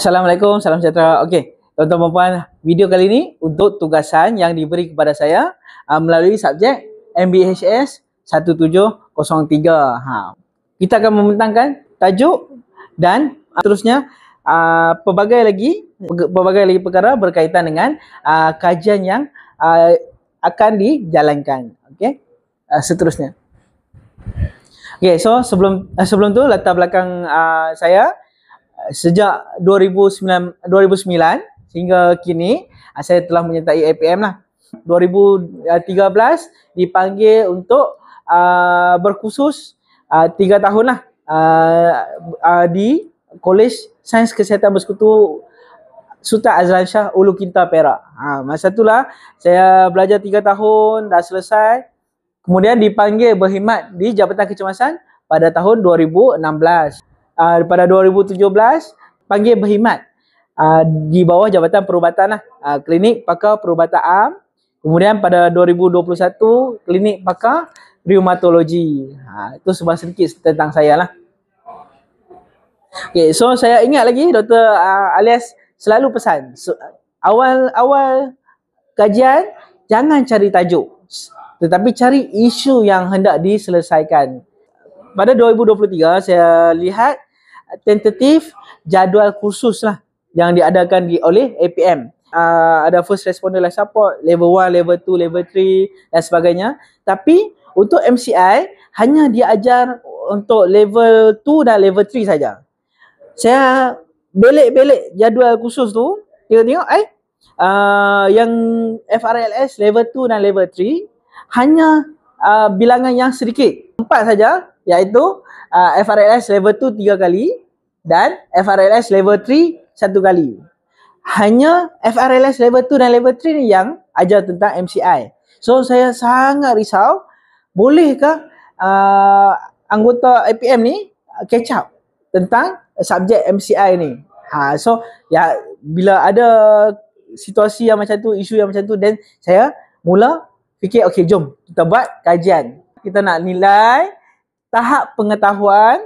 Assalamualaikum, salam sejahtera. Okey, tuan-tuan dan puan, video kali ini untuk tugasan yang diberi kepada saya uh, melalui subjek MBHS 1703. Ha. Kita akan membentangkan tajuk dan uh, ah, terusnya uh, ah, pelbagai lagi pelbagai lagi perkara berkaitan dengan uh, kajian yang uh, akan dijalankan. Okey. Uh, seterusnya. Okey, so sebelum uh, sebelum tu latar belakang uh, saya sejak 2009 2009 sehingga kini uh, saya telah menyertai APM lah 2013 dipanggil untuk uh, berkhusus uh, ah, 3 tahun lah uh, uh, di Kolej Sains Kesihatan Bersekutu Sultan Azlan Shah Ulu Kinta Perak. Ha, masa itulah saya belajar 3 tahun dah selesai. Kemudian dipanggil berkhidmat di Jabatan Kecemasan pada tahun 2016 uh, pada 2017 panggil berkhidmat uh, di bawah jabatan perubatan lah. Uh, klinik pakar perubatan am. Kemudian pada 2021 klinik pakar rheumatologi. uh, itu sebuah sedikit tentang saya lah. Okay, so saya ingat lagi Dr. Uh, Alias selalu pesan so, awal awal kajian jangan cari tajuk tetapi cari isu yang hendak diselesaikan. Pada 2023 saya lihat tentatif jadual kursus lah yang diadakan di oleh APM. Uh, ah, ada first responder life support, level 1, level 2, level 3 dan sebagainya. Tapi untuk MCI hanya diajar untuk level 2 dan level 3 saja. Saya belik-belik jadual kursus tu, dia tengok eh uh, yang FRLS level 2 dan level 3 hanya uh, bilangan yang sedikit. Empat saja iaitu uh, FRLS level 2 tiga kali dan FRLS level 3 satu kali. Hanya FRLS level 2 dan level 3 ni yang ajar tentang MCI. So saya sangat risau bolehkah uh, anggota IPM ni catch up tentang subjek MCI ni. Ha, so ya bila ada situasi yang macam tu, isu yang macam tu then saya mula fikir okey jom kita buat kajian. Kita nak nilai tahap pengetahuan,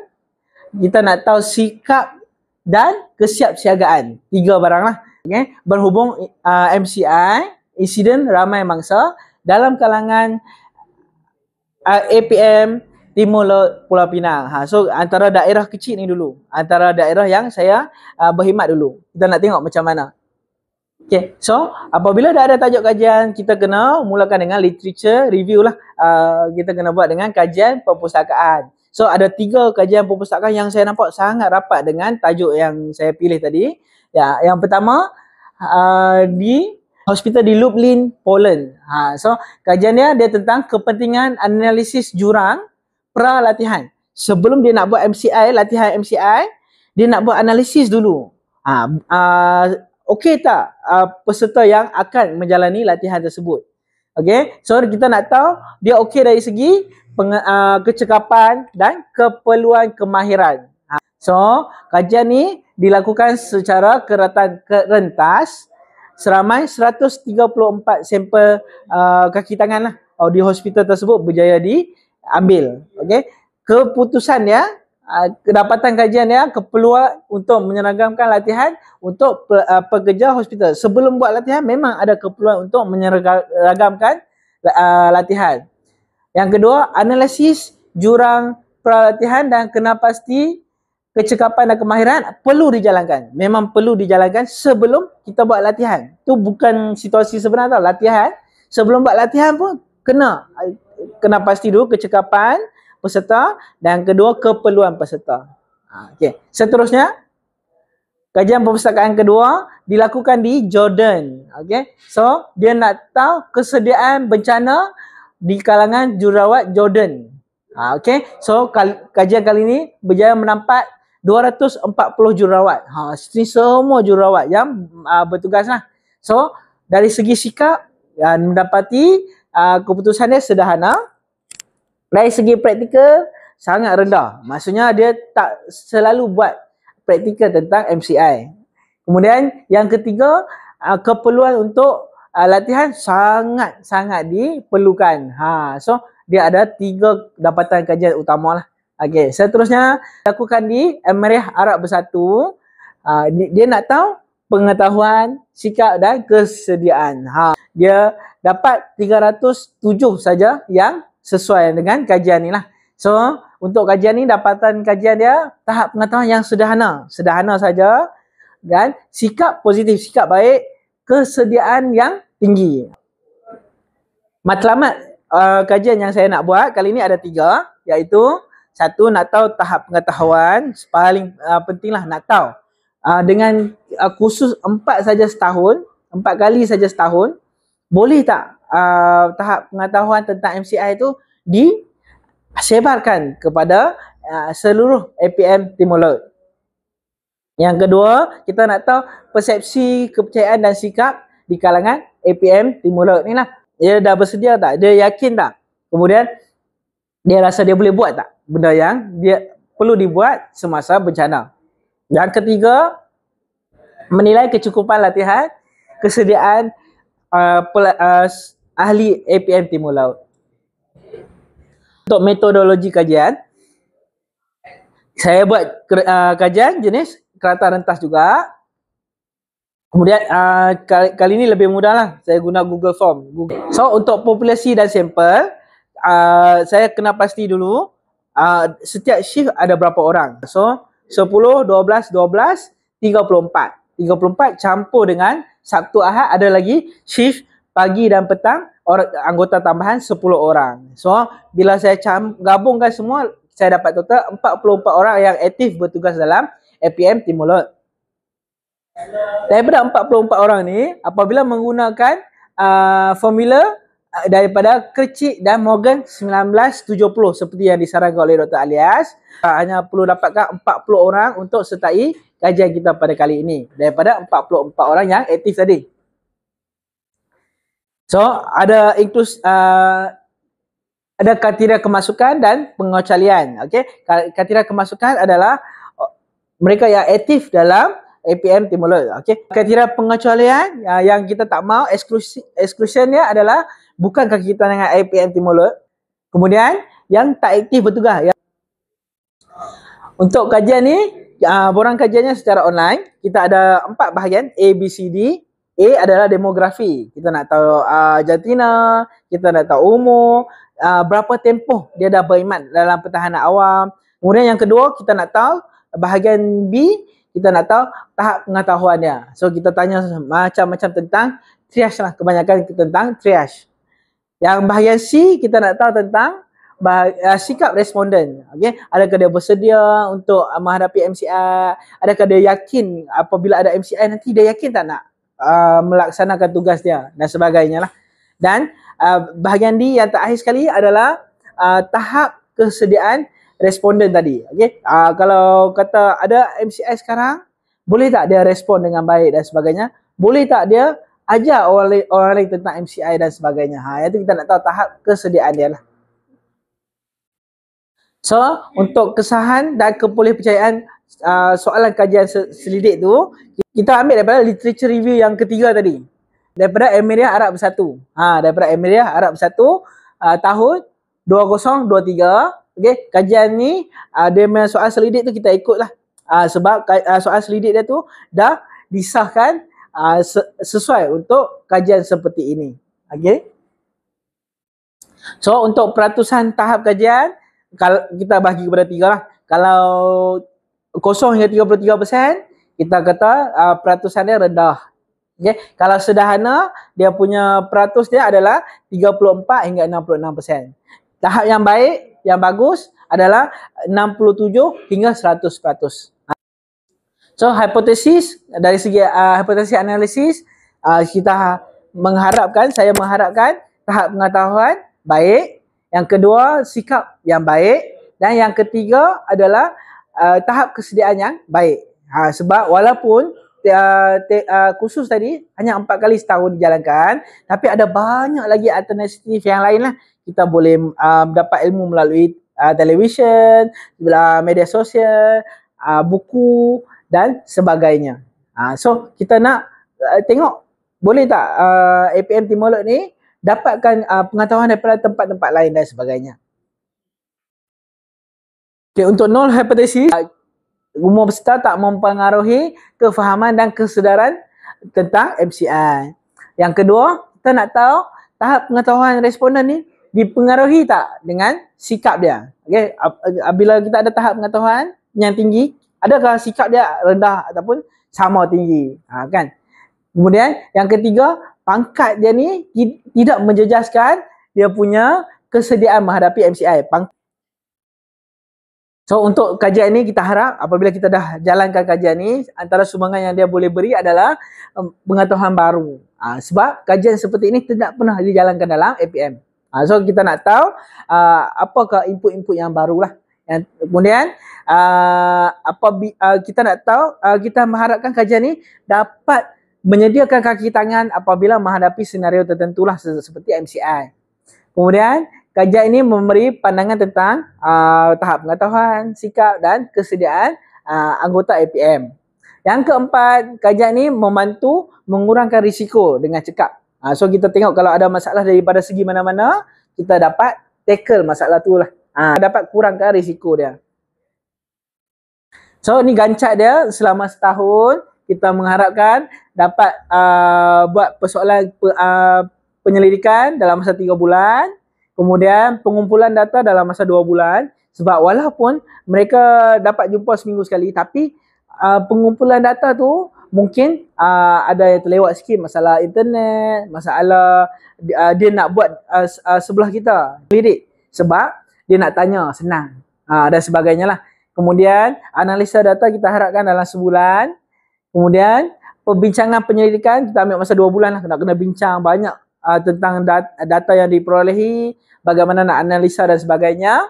kita nak tahu sikap dan kesiapsiagaan. Tiga baranglah. Okay. Berhubung uh, MCI, insiden ramai mangsa dalam kalangan uh, APM Timur Laut Pulau Pinang. Ha, so antara daerah kecil ni dulu. Antara daerah yang saya uh, berkhidmat dulu. Kita nak tengok macam mana. Okay. So apabila dah ada tajuk kajian, kita kena mulakan dengan literature review lah. Uh, kita kena buat dengan kajian perpustakaan. So ada tiga kajian perpustakaan yang saya nampak sangat rapat dengan tajuk yang saya pilih tadi. Ya, yang pertama uh, di hospital di Lublin, Poland. Ha, so kajian dia dia tentang kepentingan analisis jurang pra latihan. Sebelum dia nak buat MCI, latihan MCI, dia nak buat analisis dulu. Ha, uh, okay tak uh, peserta yang akan menjalani latihan tersebut? Okay. So kita nak tahu dia okey dari segi peng, uh, ah, kecekapan dan keperluan kemahiran. Ha. So kajian ni dilakukan secara keratan kerentas seramai 134 sampel uh, kaki tangan lah, uh, di hospital tersebut berjaya diambil. Okay. Keputusan dia Ah, kedapatan kajian ya keperluan untuk menyeragamkan latihan untuk ah, pekerja hospital sebelum buat latihan memang ada keperluan untuk menyeragamkan ah, latihan yang kedua analisis jurang peralatihan dan kena pasti kecekapan dan kemahiran perlu dijalankan memang perlu dijalankan sebelum kita buat latihan tu bukan situasi sebenar tau latihan sebelum buat latihan pun kena kena pasti dulu kecekapan peserta dan kedua keperluan peserta. Ha, okey, seterusnya kajian perpustakaan kedua dilakukan di Jordan. Okey, so dia nak tahu kesediaan bencana di kalangan jurawat Jordan. Ha, okey, so kajian kali ini berjaya menampak 240 jurawat. Ha, ini semua jurawat yang uh, bertugas lah. So, dari segi sikap dan ya, mendapati uh, ah, keputusannya sederhana. Dari segi praktikal, sangat rendah. Maksudnya dia tak selalu buat praktikal tentang MCI. Kemudian yang ketiga, ah, keperluan untuk ah, latihan sangat-sangat diperlukan. Ha, so dia ada tiga dapatan kerja utama lah. Okay, seterusnya lakukan di Emirah Arab Bersatu. Ah, dia nak tahu pengetahuan, sikap dan kesediaan. Ha, dia dapat 307 saja yang sesuai dengan kajian ni lah. So, untuk kajian ni dapatan kajian dia tahap pengetahuan yang sederhana. Sederhana saja dan sikap positif, sikap baik, kesediaan yang tinggi. Matlamat uh, kajian yang saya nak buat kali ni ada tiga iaitu satu nak tahu tahap pengetahuan paling uh, lah nak tahu uh, dengan uh, kursus empat saja setahun empat kali saja setahun boleh tak uh, tahap pengetahuan tentang MCI itu disebarkan kepada uh, seluruh APM Timur Laut. Yang kedua, kita nak tahu persepsi kepercayaan dan sikap di kalangan APM Timur Laut ni lah. Dia dah bersedia tak? Dia yakin tak? Kemudian, dia rasa dia boleh buat tak? Benda yang dia perlu dibuat semasa bencana. Yang ketiga, menilai kecukupan latihan, kesediaan pel, uh, uh ahli APM Timur Laut. Untuk metodologi kajian, saya buat uh, kajian jenis kereta rentas juga. Kemudian uh, kali, kali ini lebih mudah lah, saya guna Google Form. Google. So untuk populasi dan sampel, uh, saya kena pasti dulu uh, setiap shift ada berapa orang. So 10, 12, 12, 34. 34 campur dengan Sabtu Ahad ada lagi shift pagi dan petang orang anggota tambahan 10 orang. So bila saya cam, gabungkan semua saya dapat total 44 orang yang aktif bertugas dalam APM Timur Laut. Daripada 44 orang ni apabila menggunakan uh, formula uh, daripada Kecik dan Morgan 1970 seperti yang disarankan oleh Dr. Alias uh, hanya perlu dapatkan 40 orang untuk sertai kajian kita pada kali ini daripada 44 orang yang aktif tadi. So, ada inklus uh, ada kriteria kemasukan dan pengecualian. Okey, kriteria kemasukan adalah oh, mereka yang aktif dalam APM Timur Laut. Okey. Kriteria pengecualian uh, yang kita tak mau eksklusi eksklusinya adalah bukan kita dengan APM Timur Laut. Kemudian yang tak aktif bertugas yang untuk kajian ni uh, borang kajiannya secara online. Kita ada empat bahagian A, B, C, D. A adalah demografi. Kita nak tahu uh, jantina, kita nak tahu umur, uh, berapa tempoh dia dah beriman dalam pertahanan awam. Kemudian yang kedua kita nak tahu bahagian B, kita nak tahu tahap pengetahuan dia. So kita tanya macam-macam tentang triage lah. Kebanyakan tentang triage. Yang bahagian C kita nak tahu tentang bah, uh, sikap responden okey adakah dia bersedia untuk uh, menghadapi MCR adakah dia yakin apabila ada MCR nanti dia yakin tak nak uh, melaksanakan tugas dia dan sebagainya lah dan uh, bahagian D yang terakhir sekali adalah uh, tahap kesediaan responden tadi okay uh, kalau kata ada MCR sekarang boleh tak dia respon dengan baik dan sebagainya boleh tak dia ajar orang lain, tentang MCI dan sebagainya. Ha, itu kita nak tahu tahap kesediaan dia lah. So untuk kesahan dan kepolehpercayaan uh, soalan kajian selidik tu kita ambil daripada literature review yang ketiga tadi daripada Emiriah Arab Bersatu. Ha daripada Emiriah Arab Bersatu uh, tahun 2023. Okey, kajian ni uh, dia punya soal selidik tu kita ikut lah uh, sebab uh, soal selidik dia tu dah disahkan uh, sesuai untuk kajian seperti ini. Okey. So untuk peratusan tahap kajian kalau kita bagi kepada tiga lah. Kalau kosong hingga 33 persen, kita kata uh, peratusan dia rendah. Okay. Kalau sederhana, dia punya peratus dia adalah 34 hingga 66 persen. Tahap yang baik, yang bagus adalah 67 hingga 100 peratus. So, hipotesis dari segi uh, hipotesis analisis, uh, kita mengharapkan, saya mengharapkan tahap pengetahuan baik, yang kedua, sikap yang baik. Dan yang ketiga adalah uh, tahap kesediaan yang baik. Ha, sebab walaupun uh, te, uh, khusus tadi hanya empat kali setahun dijalankan, tapi ada banyak lagi alternatif yang lain lah. Kita boleh um, dapat ilmu melalui uh, televisyen, media sosial, uh, buku dan sebagainya. Uh, so kita nak uh, tengok boleh tak uh, APM Timur Laut ni dapatkan uh, pengetahuan daripada tempat-tempat lain dan sebagainya. Okay, untuk null hypothesis, uh, ah, umur besar tak mempengaruhi kefahaman dan kesedaran tentang MCI. Yang kedua, kita nak tahu tahap pengetahuan responden ni dipengaruhi tak dengan sikap dia. Okay, bila kita ada tahap pengetahuan yang tinggi, adakah sikap dia rendah ataupun sama tinggi? Ha, kan? Kemudian yang ketiga, pangkat dia ni tidak menjejaskan dia punya kesediaan menghadapi MCI. So untuk kajian ni kita harap apabila kita dah jalankan kajian ni antara sumbangan yang dia boleh beri adalah um, pengetahuan baru. Ha, sebab kajian seperti ini tidak pernah dijalankan dalam APM. Ha, so kita nak tahu uh, apakah input-input yang barulah. Dan kemudian uh, apa uh, kita nak tahu uh, kita mengharapkan kajian ni dapat menyediakan kaki tangan apabila menghadapi senario tertentu lah seperti MCI. Kemudian kajian ini memberi pandangan tentang uh, tahap pengetahuan, sikap dan kesediaan uh, anggota APM. Yang keempat, kajian ini membantu mengurangkan risiko dengan cekap. Uh, so kita tengok kalau ada masalah daripada segi mana-mana, kita dapat tackle masalah tu lah. Uh, dapat kurangkan risiko dia. So ni gancak dia selama setahun kita mengharapkan dapat uh, buat persoalan uh, penyelidikan dalam masa tiga bulan kemudian pengumpulan data dalam masa dua bulan sebab walaupun mereka dapat jumpa seminggu sekali tapi uh, pengumpulan data tu mungkin uh, ada yang terlewat sikit masalah internet masalah uh, dia nak buat uh, uh, sebelah kita lidik sebab dia nak tanya senang uh, dan sebagainya lah kemudian analisa data kita harapkan dalam sebulan Kemudian perbincangan penyelidikan kita ambil masa dua bulan lah kena kena bincang banyak uh, tentang dat- data yang diperolehi, bagaimana nak analisa dan sebagainya.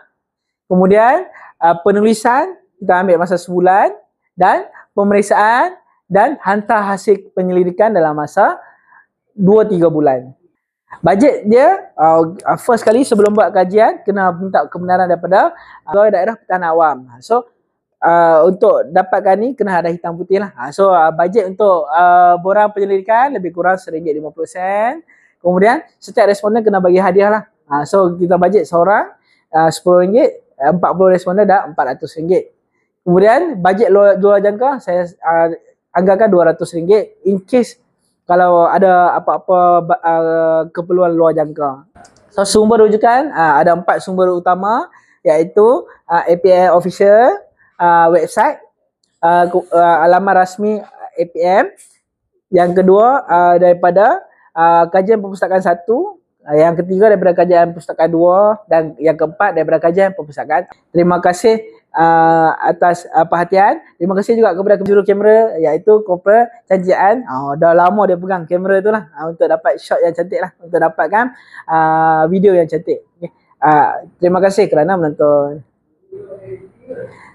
Kemudian uh, penulisan kita ambil masa sebulan dan pemeriksaan dan hantar hasil penyelidikan dalam masa dua tiga bulan. Bajet dia uh, first kali sebelum buat kajian kena minta kebenaran daripada uh, daerah pertahanan awam. So Uh, untuk dapatkan ni kena ada hitam putih lah. Uh, so uh, bajet untuk uh, borang penyelidikan lebih kurang RM1.50. Kemudian setiap responden kena bagi hadiah lah. Uh, so kita budget seorang uh, RM10, 40 responden dah RM400. Kemudian budget luar, luar jangka saya uh, anggarkan RM200 in case kalau ada apa-apa uh, keperluan luar jangka. So sumber rujukan uh, ada empat sumber utama iaitu uh, APA official, uh, website uh, uh, alamat rasmi APM yang kedua uh, daripada uh, kajian perpustakaan satu. uh, yang ketiga daripada kajian perpustakaan dua. dan yang keempat daripada kajian perpustakaan terima kasih uh, atas uh, perhatian terima kasih juga kepada penjuru kamera iaitu Kopra Cantian oh, ah, dah lama dia pegang kamera tu lah uh, untuk dapat shot yang cantik lah untuk dapatkan uh, video yang cantik okay. uh, terima kasih kerana menonton Thank you.